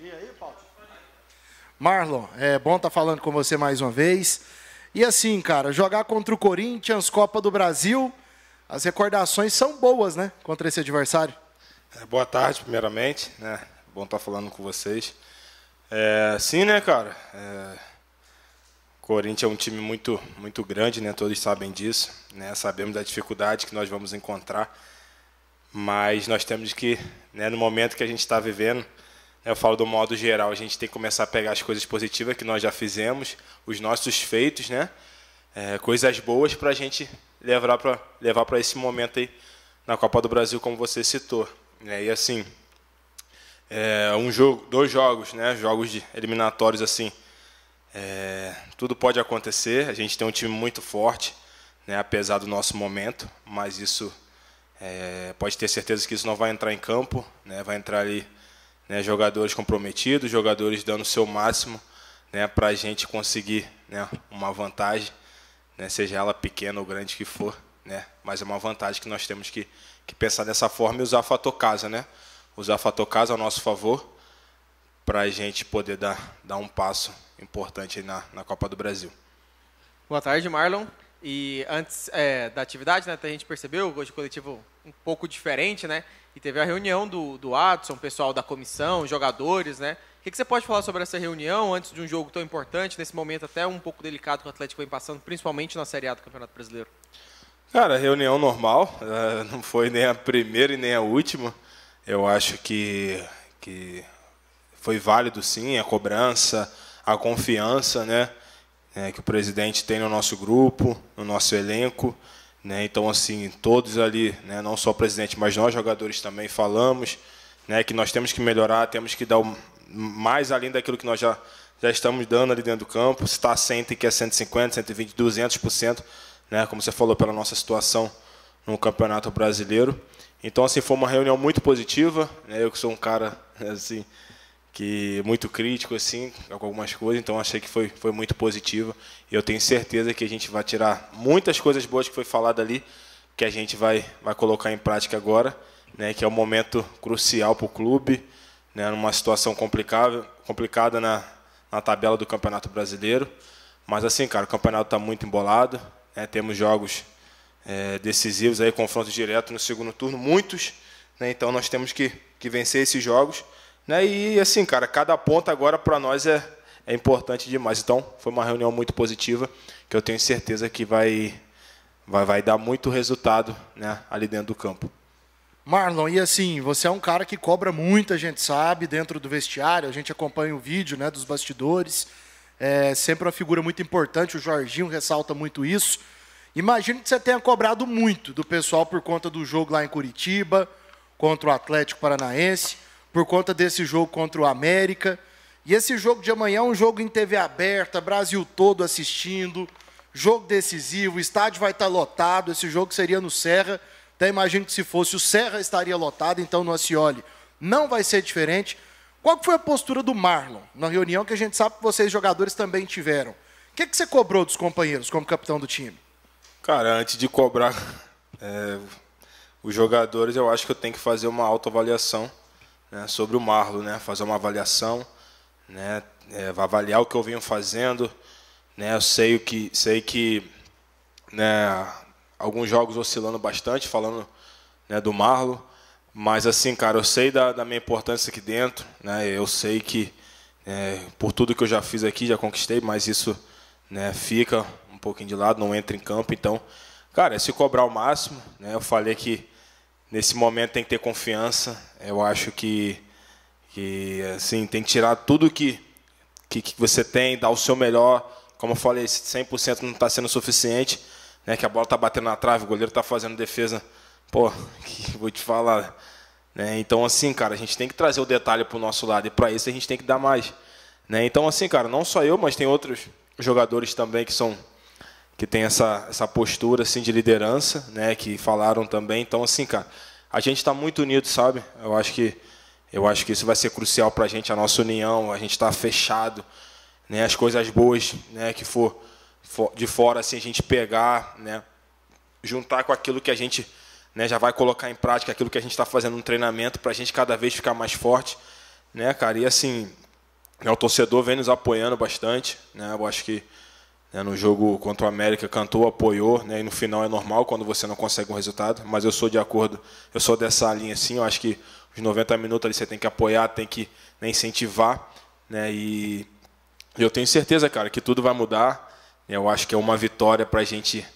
aí, Paulo. Marlon, é bom estar tá falando com você mais uma vez. E assim, cara, jogar contra o Corinthians, Copa do Brasil, as recordações são boas, né? Contra esse adversário. É, boa tarde, primeiramente. Né? Bom estar tá falando com vocês. É, sim, né, cara? É, Corinthians é um time muito, muito grande, né? Todos sabem disso. Né? Sabemos da dificuldade que nós vamos encontrar. Mas nós temos que, né, no momento que a gente está vivendo, eu falo do modo geral, a gente tem que começar a pegar as coisas positivas que nós já fizemos, os nossos feitos, né? É, coisas boas para a gente levar para levar para esse momento aí na Copa do Brasil, como você citou. Né? E assim, é, um jogo, dois jogos, né? Jogos de eliminatórios assim. É, tudo pode acontecer. A gente tem um time muito forte, né? Apesar do nosso momento, mas isso é, pode ter certeza que isso não vai entrar em campo, né? Vai entrar ali né, jogadores comprometidos, jogadores dando o seu máximo né, para a gente conseguir né, uma vantagem, né, seja ela pequena ou grande que for, né, mas é uma vantagem que nós temos que, que pensar dessa forma e usar a fator casa, né? usar a fator casa ao nosso favor para a gente poder dar, dar um passo importante na, na Copa do Brasil. Boa tarde, Marlon. E antes é, da atividade, né, a gente percebeu, hoje o coletivo um pouco diferente, né? E teve a reunião do, do Adson, pessoal da comissão, jogadores, né? O que, que, você pode falar sobre essa reunião antes de um jogo tão importante, nesse momento até um pouco delicado que o Atlético vem passando, principalmente na Série A do Campeonato Brasileiro? Cara, reunião normal, eh, não foi nem a primeira e nem a última. Eu acho que, que foi válido sim a cobrança, a confiança né, eh, que o presidente tem no nosso grupo, no nosso elenco. Né? Então, assim, todos ali, né, não só o presidente, mas nós jogadores também falamos né, que nós temos que melhorar, temos que dar mais além daquilo que nós já, já estamos dando ali dentro do campo. Se está 100, tem que é 150, 120, 200%, né, como você falou, pela nossa situação no Campeonato Brasileiro. Então, assim, foi uma reunião muito positiva. Né, eu que sou um cara, assim, que muito crítico assim com algumas coisas, então achei que foi, foi muito e Eu tenho certeza que a gente vai tirar muitas coisas boas que foi falado ali, que a gente vai, vai colocar em prática agora, né, que é um momento crucial para o clube, né, numa situação complicada, complicada na, na tabela do Campeonato Brasileiro. Mas assim, cara, o campeonato está muito embolado, né, temos jogos é, decisivos aí, confrontos diretos no segundo turno, muitos, né, então nós temos que, que vencer esses jogos né? E assim, cara, cada ponto agora para nós é, é importante demais. Então, foi uma reunião muito positiva, que eu tenho certeza que vai, vai, vai dar muito resultado né, ali dentro do campo. Marlon, e assim, você é um cara que cobra muito, a gente sabe, dentro do vestiário, a gente acompanha o vídeo né, dos bastidores. É sempre uma figura muito importante, o Jorginho ressalta muito isso. Imagino que você tenha cobrado muito do pessoal por conta do jogo lá em Curitiba, contra o Atlético Paranaense por conta desse jogo contra o América. E esse jogo de amanhã é um jogo em TV aberta, Brasil todo assistindo, jogo decisivo, o estádio vai estar lotado, esse jogo seria no Serra. Até imagino que se fosse o Serra estaria lotado, então no Acioli não vai ser diferente. Qual foi a postura do Marlon na reunião que a gente sabe que vocês jogadores também tiveram? O que, é que você cobrou dos companheiros como capitão do time? Cara, antes de cobrar é, os jogadores, eu acho que eu tenho que fazer uma autoavaliação né, sobre o Marlon, né, fazer uma avaliação, né, é, avaliar o que eu venho fazendo, né, eu sei que sei que, né, alguns jogos oscilando bastante, falando né, do Marlon, mas assim, cara, eu sei da, da minha importância aqui dentro, né, eu sei que é, por tudo que eu já fiz aqui, já conquistei, mas isso né, fica um pouquinho de lado, não entra em campo, então, cara, é se cobrar o máximo, né, eu falei que nesse momento tem que ter confiança. Eu acho que, que assim, tem que tirar tudo que, que, que você tem, dar o seu melhor. Como eu falei, 100% não está sendo suficiente, né? que a bola está batendo na trave, o goleiro está fazendo defesa. Pô, que, vou te falar. Né? Então, assim, cara, a gente tem que trazer o detalhe para o nosso lado e para isso a gente tem que dar mais. Né? Então, assim, cara, não só eu, mas tem outros jogadores também que são que tem essa, essa postura assim de liderança, né, que falaram também. Então assim, cara, a gente está muito unido, sabe? Eu acho que eu acho que isso vai ser crucial para a gente, a nossa união. A gente está fechado, né? As coisas boas, né, que for, for de fora assim a gente pegar, né, juntar com aquilo que a gente né, já vai colocar em prática aquilo que a gente está fazendo no um treinamento para a gente cada vez ficar mais forte, né, cara? E assim, é o torcedor vem nos apoiando bastante, né? Eu acho que né, no jogo contra o América, cantou, apoiou, né, e no final é normal quando você não consegue um resultado, mas eu sou de acordo, eu sou dessa linha assim, eu acho que os 90 minutos ali você tem que apoiar, tem que né, incentivar, né, e eu tenho certeza, cara, que tudo vai mudar, né, eu acho que é uma vitória para a gente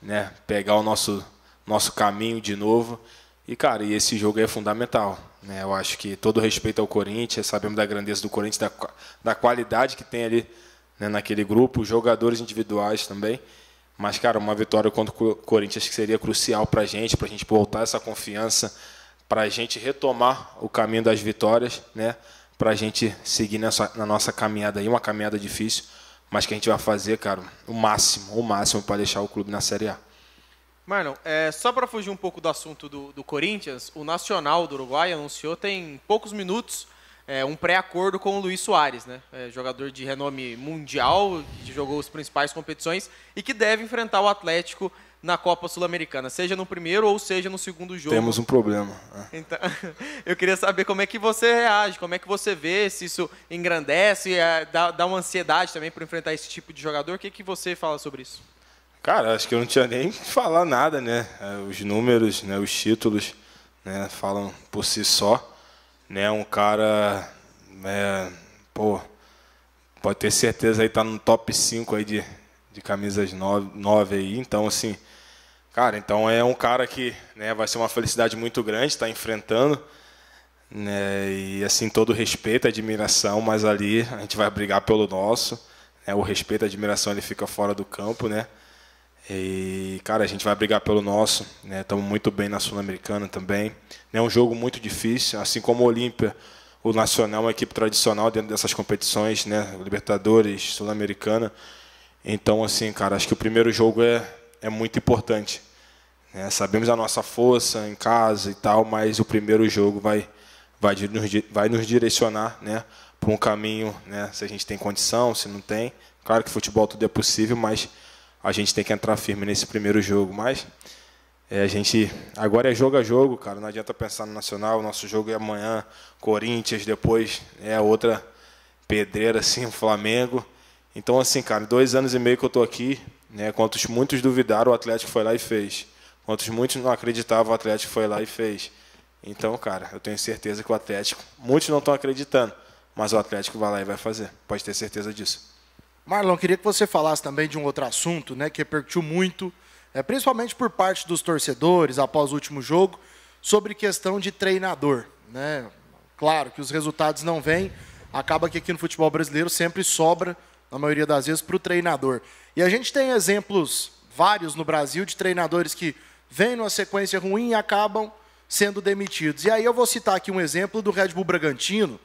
né, pegar o nosso, nosso caminho de novo, e, cara, e esse jogo é fundamental. Né? Eu acho que todo respeito ao Corinthians, sabemos da grandeza do Corinthians, da, da qualidade que tem ali né, naquele grupo, jogadores individuais também. Mas, cara, uma vitória contra o Corinthians que seria crucial para a gente, para a gente voltar essa confiança, para a gente retomar o caminho das vitórias, né? para a gente seguir nessa, na nossa caminhada aí, uma caminhada difícil, mas que a gente vai fazer, cara, o máximo, o máximo para deixar o clube na Série A. Marlon, é, só para fugir um pouco do assunto do, do Corinthians, o Nacional do Uruguai anunciou tem poucos minutos é, um pré-acordo com o Luiz Soares, né? É, jogador de renome mundial, que jogou as principais competições e que deve enfrentar o Atlético na Copa Sul-Americana, seja no primeiro ou seja no segundo jogo. Temos um problema. Né? Então, eu queria saber como é que você reage, como é que você vê, se isso engrandece, é, dá, dá uma ansiedade também para enfrentar esse tipo de jogador. O que, que você fala sobre isso? Cara, acho que eu não tinha nem que falar nada, né? É, os números, né? os títulos né? falam por si só né? Um cara, é, pô, pode ter certeza aí tá no top 5 aí de, de camisas 9 aí. Então, assim, cara, então é um cara que né, vai ser uma felicidade muito grande estar tá enfrentando. Né, e assim, todo respeito, admiração, mas ali a gente vai brigar pelo nosso. Né, o respeito, a admiração, ele fica fora do campo, né? E, cara, a gente vai brigar pelo nosso. Estamos né? muito bem na Sul-Americana também. É um jogo muito difícil, assim como o Olímpia. O Nacional é uma equipe tradicional dentro dessas competições, né? Libertadores, Sul-Americana. Então, assim, cara, acho que o primeiro jogo é, é muito importante. Né? Sabemos a nossa força em casa e tal, mas o primeiro jogo vai, vai, nos, vai nos direcionar né? para um caminho, né? se a gente tem condição, se não tem. Claro que futebol tudo é possível, mas a gente tem que entrar firme nesse primeiro jogo. Mas é, a gente agora é jogo a jogo, cara. Não adianta pensar no Nacional. Nosso jogo é amanhã, Corinthians, depois é outra pedreira assim, o Flamengo. Então assim, cara, dois anos e meio que eu tô aqui, né? Quantos muitos duvidaram, o Atlético foi lá e fez. Quantos muitos não acreditavam, o Atlético foi lá e fez. Então, cara, eu tenho certeza que o Atlético, muitos não estão acreditando, mas o Atlético vai lá e vai fazer. Pode ter certeza disso. Marlon, queria que você falasse também de um outro assunto, né, que repercutiu muito, é, principalmente por parte dos torcedores após o último jogo, sobre questão de treinador, né? Claro que os resultados não vêm, acaba que aqui no futebol brasileiro sempre sobra, na maioria das vezes, para o treinador. E a gente tem exemplos vários no Brasil de treinadores que vêm numa sequência ruim e acabam sendo demitidos. E aí eu vou citar aqui um exemplo do Red Bull Bragantino,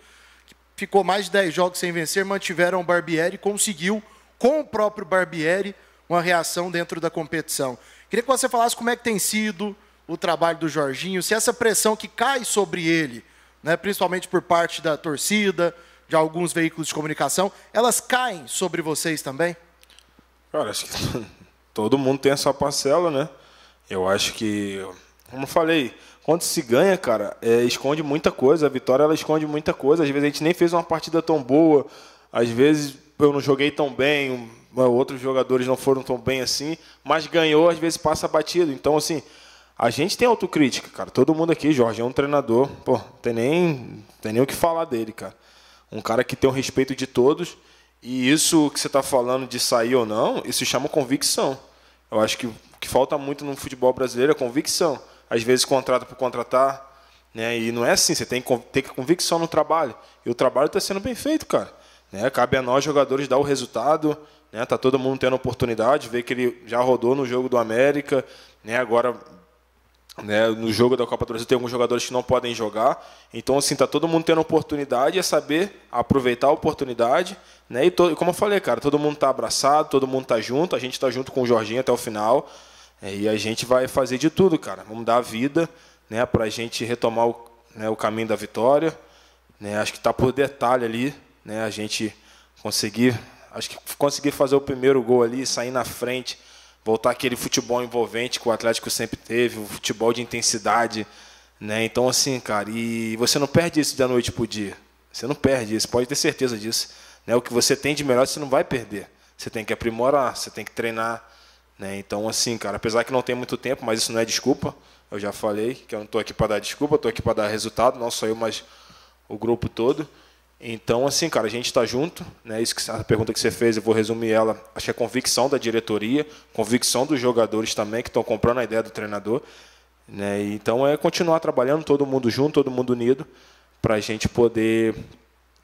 ficou mais de 10 jogos sem vencer, mantiveram o Barbieri, conseguiu, com o próprio Barbieri, uma reação dentro da competição. Queria que você falasse como é que tem sido o trabalho do Jorginho, se essa pressão que cai sobre ele, né, principalmente por parte da torcida, de alguns veículos de comunicação, elas caem sobre vocês também? Cara, acho que todo mundo tem a sua parcela, né? Eu acho que como eu falei, quando se ganha, cara, é, esconde muita coisa. A vitória ela esconde muita coisa. Às vezes a gente nem fez uma partida tão boa. Às vezes eu não joguei tão bem. Outros jogadores não foram tão bem assim. Mas ganhou, às vezes passa batido. Então, assim, a gente tem autocrítica, cara. Todo mundo aqui, Jorge, é um treinador. Pô, tem nem, tem nem o que falar dele, cara. Um cara que tem o respeito de todos. E isso que você está falando de sair ou não, isso chama convicção. Eu acho que que falta muito no futebol brasileiro é convicção às vezes contrata por contratar. Né? E não é assim, você tem que ter convicção no trabalho. E o trabalho está sendo bem feito, cara. Né? Cabe a nós, jogadores, dar o resultado. Né? Tá todo mundo tendo oportunidade, vê que ele já rodou no jogo do América, né? agora né, no jogo da Copa do Brasil tem alguns jogadores que não podem jogar. Então, assim, tá todo mundo tendo oportunidade, é saber aproveitar a oportunidade, né? E, como eu falei, cara, todo mundo tá abraçado, todo mundo tá junto, a gente tá junto com o Jorginho até o final. É, e a gente vai fazer de tudo, cara. Vamos dar a vida né, para a gente retomar o, né, o, caminho da vitória. Né, acho que está por detalhe ali. Né, a gente conseguir, acho que conseguir fazer o primeiro gol ali, sair na frente, voltar aquele futebol envolvente que o Atlético sempre teve, o futebol de intensidade. Né? Então, assim, cara, e você não perde isso da noite para o dia. Você não perde isso, pode ter certeza disso. Né? O que você tem de melhor, você não vai perder. Você tem que aprimorar, você tem que treinar né? Então, assim, cara, apesar que não tem muito tempo, mas isso não é desculpa. Eu já falei que eu não estou aqui para dar desculpa, estou aqui para dar resultado, não só eu, mas o grupo todo. Então, assim, cara, a gente está junto. Né? Isso que, a pergunta que você fez, eu vou resumir ela. Acho que é convicção da diretoria, convicção dos jogadores também, que estão comprando a ideia do treinador. Né? Então, é continuar trabalhando, todo mundo junto, todo mundo unido, para a gente poder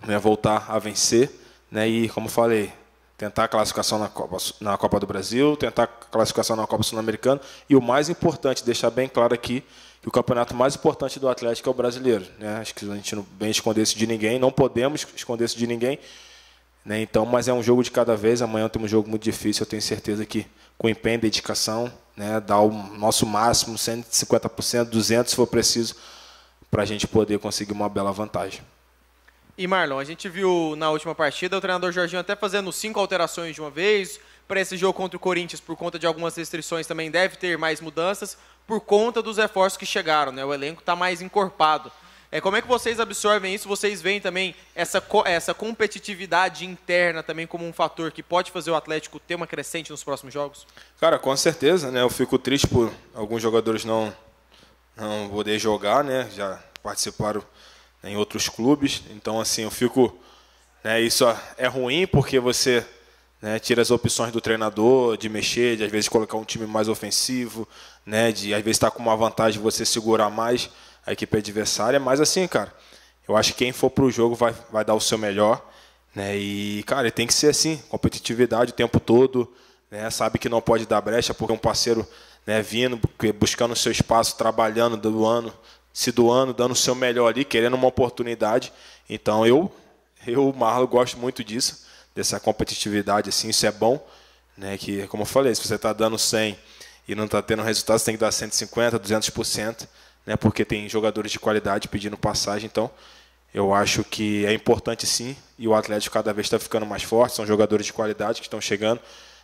né, voltar a vencer. Né? E, como falei, tentar a classificação na Copa, na Copa do Brasil, tentar a classificação na Copa Sul-Americana e o mais importante, deixar bem claro aqui, que o campeonato mais importante do Atlético é o brasileiro. Né? Acho que a gente não bem esconder isso de ninguém, não podemos esconder isso de ninguém. Né? Então, mas é um jogo de cada vez. Amanhã temos um jogo muito difícil. Eu tenho certeza que com empenho e dedicação, né, dar o nosso máximo, 150%, 200% se for preciso, para a gente poder conseguir uma bela vantagem. E Marlon, a gente viu na última partida o treinador Jorginho até fazendo cinco alterações de uma vez. Para esse jogo contra o Corinthians, por conta de algumas restrições, também deve ter mais mudanças, por conta dos reforços que chegaram, né? O elenco está mais encorpado. É, como é que vocês absorvem isso? Vocês veem também essa, co essa competitividade interna também como um fator que pode fazer o Atlético ter uma crescente nos próximos jogos? Cara, com certeza, né? Eu fico triste por alguns jogadores não, não poder jogar, né? Já participaram em outros clubes. Então, assim, eu fico. Né, isso é, é ruim porque você né, tira as opções do treinador de mexer, de às vezes colocar um time mais ofensivo, né, de às vezes estar tá com uma vantagem você segurar mais a equipe adversária. Mas, assim, cara, eu acho que quem for para o jogo vai, vai dar o seu melhor. Né, e, cara, tem que ser assim: competitividade o tempo todo. Né, sabe que não pode dar brecha porque um parceiro né, vindo, buscando o seu espaço, trabalhando do ano, se doando, dando o seu melhor ali, querendo uma oportunidade. Então eu, eu Marlon, gosto muito disso, dessa competitividade, assim, isso é bom. Né, que, como eu falei, se você está dando 100 e não está tendo resultado, você tem que dar 150%, 200%, né, porque tem jogadores de qualidade pedindo passagem. Então, eu acho que é importante sim, e o Atlético cada vez está ficando mais forte, são jogadores de qualidade que estão chegando.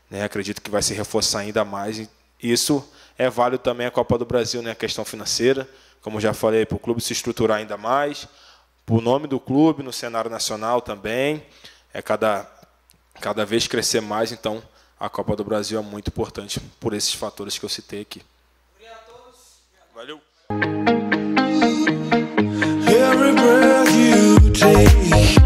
Né, acredito que vai se reforçar ainda mais. Isso é válido também a Copa do Brasil, né, a questão financeira como já falei, para o clube se estruturar ainda mais, para o nome do clube no cenário nacional também, é cada, cada vez crescer mais, então a Copa do Brasil é muito importante por esses fatores que eu citei aqui. Obrigado a todos. Valeu. Every breath you take.